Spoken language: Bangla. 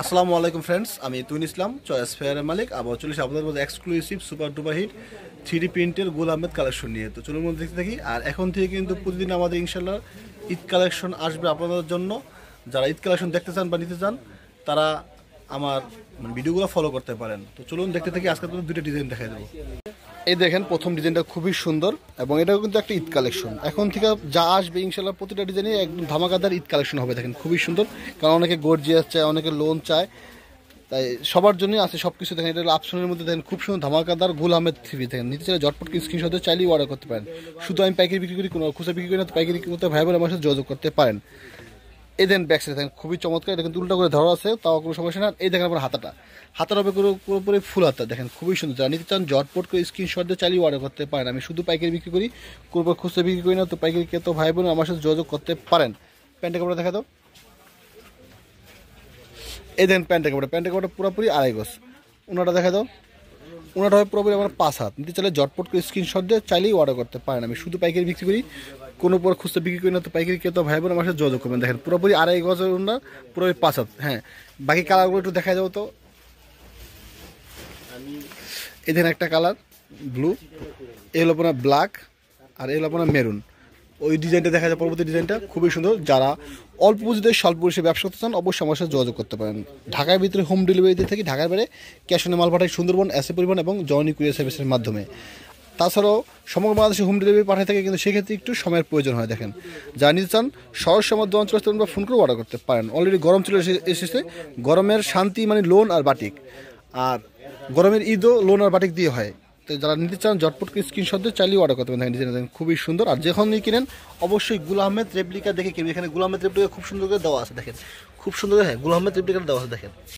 আসসালামু আলাইকুম ফ্রেন্ডস আমি তুইন ইসলাম চয়েস ফেয়ারের মালিক আবার চলিস আপনাদের মধ্যে exclusive super duper hit three প্রিন্টের গোল আহমেদ কালেকশন নিয়ে তো চলুন মধ্যে দেখতে থাকি আর এখন থেকে কিন্তু প্রতিদিন আমাদের ইনশাল্লাহ ঈদ কালেকশন আসবে আপনাদের জন্য যারা ঈদ কালেকশন দেখতে চান বা নিতে চান তারা আমার মানে ভিডিওগুলো ফলো করতে পারেন তো চলুন দেখতে থেকে আজকে তো দুটো ডিজাইন দেখাই দেবো এই দেখেন প্রথম ডিজাইনটা খুবই সুন্দর এবং এটা কিন্তু একটা ঈদ কালেকশন এখন থেকে যা আসবে ইনশাল্লাহ প্রতিটা ডিজাইনে একদম ধামাকাদার ঈদ কালেকশন হবে দেখেন খুবই সুন্দর কারণ অনেকে গর্জিয়াস চায় অনেকে লোন চায় তাই সবার জন্যই আছে সব কিছু দেখেন এটা অপশনের মধ্যে দেখেন খুব সুন্দর ধামাকাদার গুল আহমেদ থ্রি দেখেন নিতে চাইলে ঝটপট স্ক্রিনশটে চাইলেই অর্ডার করতে পারেন শুধু আমি প্যাকেট বিক্রি করি কোনো খুচরা বিক্রি করি না প্যাকেট বিক্রি করতে ভাই বোন আমার সাথে যোগাযোগ করতে পারেন এই দেন ব্যাক সাইড দেখেন খুবই চমৎকার দেখেন উল্টা করে ধরা আছে তাও কোনো সমস্যা না এই দেখেন আপনার হাতাটা হাতার হবে পুরোপুরি ফুল হাতা দেখেন খুবই সুন্দর যারা নিতে চান জটপট করে স্ক্রিনশট দিয়ে চালিয়ে অর্ডার করতে পারেন আমি শুধু পাইকারি বিক্রি করি কোনো খুচরা বিক্রি করি না তো পাইকারি কে তো ভাই বোন আমার সাথে যোগাযোগ করতে পারেন প্যান্টের কাপড় দেখা দাও এই দেখেন প্যান্টের কাপড় প্যান্টের কাপড়টা পুরোপুরি আড়াই গোস ওনাটা দেখা দাও ওনার হয় পুরোপুরি আমার পাঁচ হাত নিতে চাইলে জটপট করে স্ক্রিনশট দিয়ে চাইলেই অর্ডার করতে পারেন আমি শুধু পাইকারি বিক্রি করি কোনো পর খুঁজতে বিক্রি করি না তো পাইকারি কেউ তো ভাই বোন আমার সাথে যোগাযোগ করবেন দেখেন পুরোপুরি আড়াই গজের ওনার পুরোপুরি পাঁচ হাত হ্যাঁ বাকি কালারগুলো একটু দেখা যাবো তো এদের একটা কালার ব্লু হলো আপনার ব্ল্যাক আর হলো আপনার মেরুন ওই ডিজাইনটা দেখা যায় পরবর্তী ডিজাইনটা খুবই সুন্দর যারা অল্প পুঁজিতে স্বল্প পরিষেবা ব্যবসা করতে চান অবশ্যই আমার সাথে যোগাযোগ করতে পারেন ঢাকার ভিতরে হোম ডেলিভারিতে থেকে ঢাকার বাইরে ক্যাশ অনে মাল পাঠায় সুন্দরবন এ পরিবহন এবং জয়নি কুরিয়ার সার্ভিসের মাধ্যমে তাছাড়াও সমগ্র বাংলাদেশে হোম ডেলিভারি পাঠায় থাকে কিন্তু সেক্ষেত্রে একটু সময়ের প্রয়োজন হয় দেখেন যা নিতে চান সহজ সময় দোকান চলে আসতে বা ফোন করে অর্ডার করতে পারেন অলরেডি গরম চলে এসেছে গরমের শান্তি মানে লোন আর বাটিক আর গরমের ঈদও লোন আর বাটিক দিয়ে হয় তো যারা নিতে চান ঝটপট স্ক্রিনশট দিয়ে চালিয়ে অর্ডার করতে পারেন ডিজাইন দেখেন খুবই সুন্দর আর যখনই কিনেন অবশ্যই গুল আহমেদ রেপ্লিকা দেখে কিনবেন এখানে গুল আহমেদ রেপ্লিকা খুব সুন্দর করে দেওয়া আছে দেখেন খুব সুন্দর হ্যাঁ গুল আহমেদ রেপ্লিকা দেওয়া আছে দেখেন